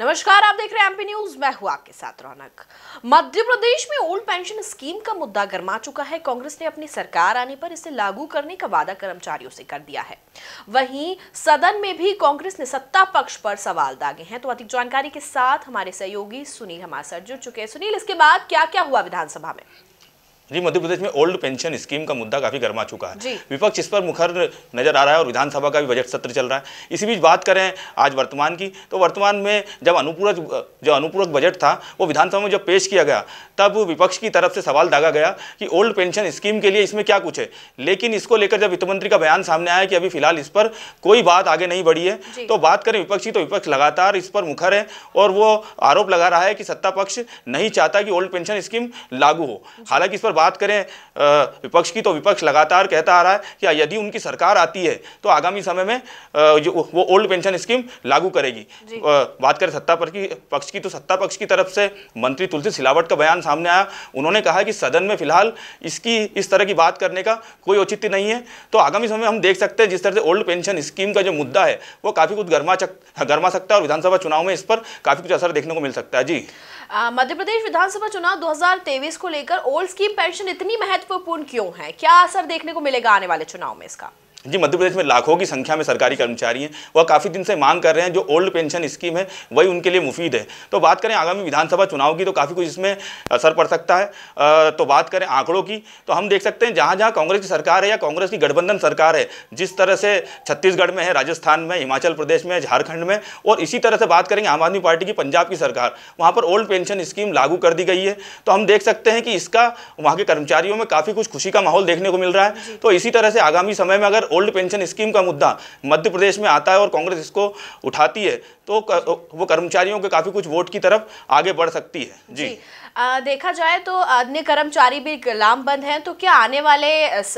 नमस्कार आप देख रहे हैं एमपी न्यूज मैं हूं आपके साथ रौनक मध्य प्रदेश में ओल्ड पेंशन स्कीम का मुद्दा गर्मा चुका है कांग्रेस ने अपनी सरकार आने पर इसे लागू करने का वादा कर्मचारियों से कर दिया है वहीं सदन में भी कांग्रेस ने सत्ता पक्ष पर सवाल दागे हैं तो अधिक जानकारी के साथ हमारे सहयोगी सुनील हमासर जुड़ चुके हैं सुनील इसके बाद क्या क्या हुआ विधानसभा में जी मध्य प्रदेश में ओल्ड पेंशन स्कीम का मुद्दा काफी गर्मा चुका है विपक्ष इस पर मुखर नजर आ रहा है और विधानसभा का भी बजट सत्र चल रहा है इसी बीच बात करें आज वर्तमान की तो वर्तमान में जब अनुपूरक जो अनुपूरक बजट था वो विधानसभा में जब पेश किया गया तब विपक्ष की तरफ से सवाल दागा गया कि ओल्ड पेंशन स्कीम के लिए इसमें क्या कुछ है लेकिन इसको लेकर जब वित्त मंत्री का बयान सामने आया कि अभी फिलहाल इस पर कोई बात आगे नहीं बढ़ी है तो बात करें विपक्ष की तो विपक्ष लगातार इस पर मुखर है और वो आरोप लगा रहा है कि सत्ता पक्ष नहीं चाहता कि ओल्ड पेंशन स्कीम लागू हो हालांकि इस पर बात करें विपक्ष की तो विपक्ष लगातार कहता आ रहा है कि यदि उनकी सरकार आती है तो आगामी समय में जो वो ओल्ड पेंशन स्कीम लागू करेगी बात करें सत्ता पर की पक्ष की तो सत्ता पक्ष की तरफ से मंत्री तुलसी सिलावट का बयान सामने आया उन्होंने कहा कि सदन में फिलहाल इसकी इस तरह की बात करने का कोई औचित्य नहीं है तो आगामी समय हम देख सकते हैं जिस तरह से ओल्ड पेंशन स्कीम का जो मुद्दा है वो काफ़ी कुछ गर्मा गर्मा सकता है और विधानसभा चुनाव में इस पर काफ़ी कुछ असर देखने को मिल सकता है जी मध्य प्रदेश विधानसभा चुनाव दो को लेकर ओल्ड स्कीम डायमेंशन इतनी महत्वपूर्ण क्यों है क्या असर देखने को मिलेगा आने वाले चुनाव में इसका जी मध्य प्रदेश में लाखों की संख्या में सरकारी कर्मचारी हैं वह काफ़ी दिन से मांग कर रहे हैं जो ओल्ड पेंशन स्कीम है वही उनके लिए मुफीद है तो बात करें आगामी विधानसभा चुनाव की तो काफ़ी कुछ इसमें असर पड़ सकता है तो बात करें आंकड़ों की तो हम देख सकते हैं जहाँ जहाँ कांग्रेस की सरकार है या कांग्रेस की गठबंधन सरकार है जिस तरह से छत्तीसगढ़ में है राजस्थान में हिमाचल प्रदेश में झारखंड में और इसी तरह से बात करेंगे आम आदमी पार्टी की पंजाब की सरकार वहाँ पर ओल्ड पेंशन स्कीम लागू कर दी गई है तो हम देख सकते हैं कि इसका वहाँ के कर्मचारियों में काफ़ी कुछ खुशी का माहौल देखने को मिल रहा है तो इसी तरह से आगामी समय में अगर ओल्ड पेंशन स्कीम का मुद्दा मध्य प्रदेश में आता है और कांग्रेस इसको उठाती है तो वो कर्मचारियों के काफ़ी कुछ वोट की तरफ आगे बढ़ सकती है जी, जी। आ, देखा जाए तो अन्य कर्मचारी भी लामबंद हैं तो क्या आने वाले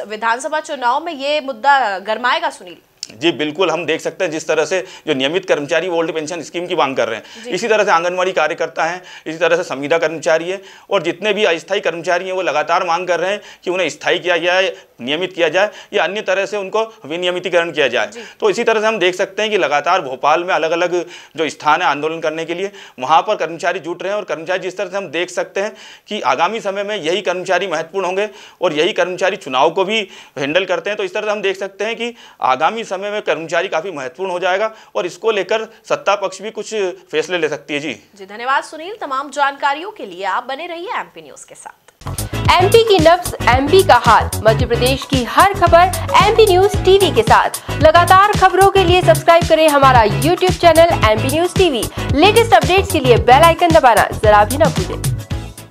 विधानसभा चुनाव में ये मुद्दा गरमाएगा सुनील जी बिल्कुल हम देख सकते हैं जिस तरह से जो नियमित कर्मचारी ओल्ड पेंशन स्कीम की मांग कर रहे हैं इसी तरह से आंगनबाड़ी कार्यकर्ता हैं इसी तरह से संविदा कर्मचारी है और जितने भी अस्थायी कर्मचारी हैं वो लगातार मांग कर रहे हैं कि उन्हें स्थायी किया जाए नियमित किया जाए या अन्य तरह से उनको विनियमितीकरण किया जाए तो इसी तरह से हम देख सकते हैं कि लगातार भोपाल में अलग अलग जो स्थान है आंदोलन करने के लिए वहाँ पर कर्मचारी जुट रहे हैं और कर्मचारी जिस तरह से हम देख सकते हैं कि आगामी समय में यही कर्मचारी महत्वपूर्ण होंगे और यही कर्मचारी चुनाव को भी हैंडल करते हैं तो इस तरह से हम देख सकते हैं कि आगामी समय समय में कर्मचारी काफ़ी महत्वपूर्ण हो जाएगा और इसको लेकर सत्ता पक्ष भी कुछ फैसले ले सकती है जी जी धन्यवाद सुनील तमाम जानकारियों के लिए आप बने रहिए एमपी न्यूज के साथ एमपी की नब्स एमपी का हाल मध्य प्रदेश की हर खबर एमपी न्यूज टीवी के साथ लगातार खबरों के लिए सब्सक्राइब करें हमारा YouTube channel MP news TV latest updates के लिए बेल आइकन दबाना जरा भी ना भूलें